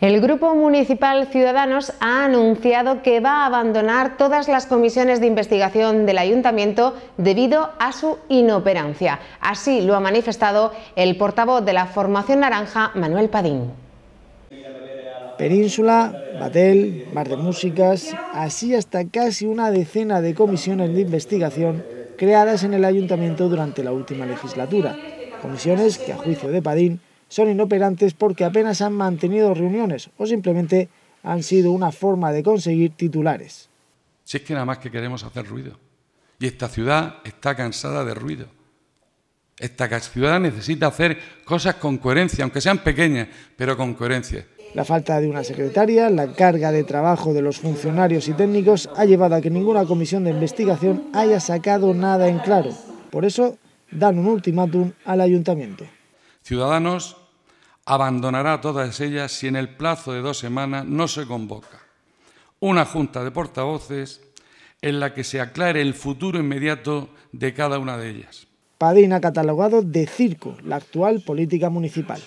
El Grupo Municipal Ciudadanos ha anunciado que va a abandonar todas las comisiones de investigación del Ayuntamiento debido a su inoperancia. Así lo ha manifestado el portavoz de la Formación Naranja, Manuel Padín. Península, Batel, Mar de Músicas, así hasta casi una decena de comisiones de investigación creadas en el Ayuntamiento durante la última legislatura. Comisiones que, a juicio de Padín, son inoperantes porque apenas han mantenido reuniones o simplemente han sido una forma de conseguir titulares. Si es que nada más que queremos hacer ruido. Y esta ciudad está cansada de ruido. Esta ciudad necesita hacer cosas con coherencia, aunque sean pequeñas, pero con coherencia. La falta de una secretaria, la carga de trabajo de los funcionarios y técnicos ha llevado a que ninguna comisión de investigación haya sacado nada en claro. Por eso dan un ultimátum al ayuntamiento. Ciudadanos abandonará todas ellas si en el plazo de dos semanas no se convoca una junta de portavoces en la que se aclare el futuro inmediato de cada una de ellas. Padín ha catalogado de circo la actual política municipal.